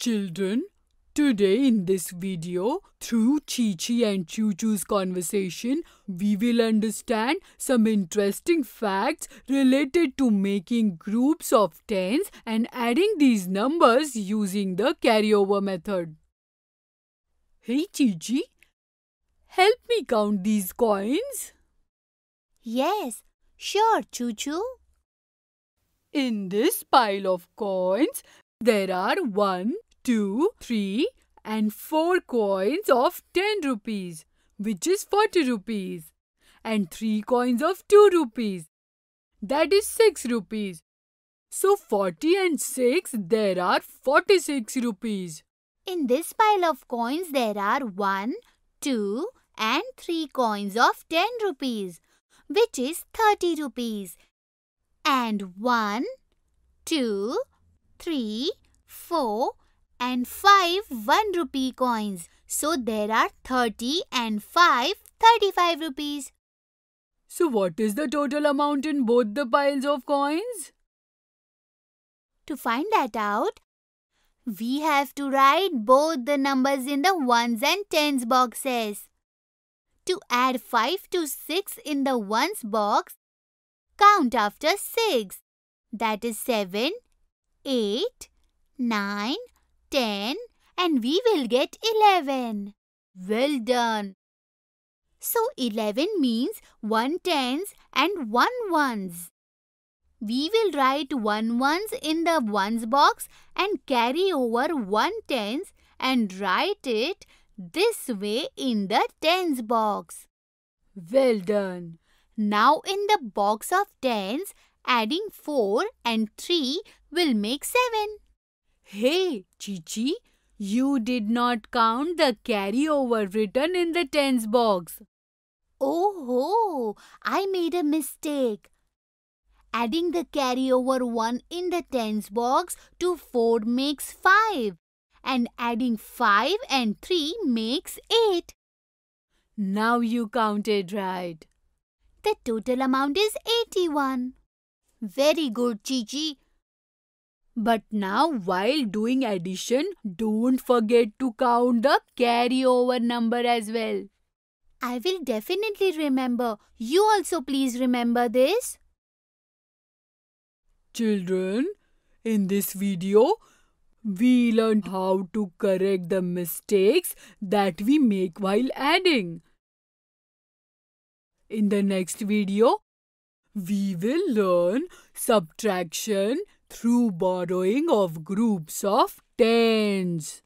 Children, today in this video, through Chi Chi and Choo Choo's conversation, we will understand some interesting facts related to making groups of tens and adding these numbers using the carryover method. Hey Chi Chi, help me count these coins. Yes, sure, Choo Choo. In this pile of coins, there are one, 2, 3 and 4 coins of 10 rupees which is 40 rupees and 3 coins of 2 rupees that is 6 rupees. So 40 and 6 there are 46 rupees. In this pile of coins there are 1, 2 and 3 coins of 10 rupees which is 30 rupees. And 1, 2, 3, 4 and 5 1 rupee coins. So there are 30 and 5 35 rupees. So what is the total amount in both the piles of coins? To find that out, we have to write both the numbers in the ones and tens boxes. To add 5 to 6 in the ones box, count after 6. That is 7, 8, 9, 10 and we will get 11. Well done. So 11 means 1 tens and 1 ones. We will write 1 ones in the ones box and carry over 1 tens and write it this way in the tens box. Well done. Now in the box of tens, adding 4 and 3 will make 7. Hey, Chichi, you did not count the carryover written in the tens box. Oh, ho, I made a mistake. Adding the carryover 1 in the tens box to 4 makes 5 and adding 5 and 3 makes 8. Now you counted right. The total amount is 81. Very good, Chichi. But now while doing addition, don't forget to count the carryover number as well. I will definitely remember. You also please remember this. Children, in this video, we learned how to correct the mistakes that we make while adding. In the next video, we will learn subtraction, through borrowing of groups of tens.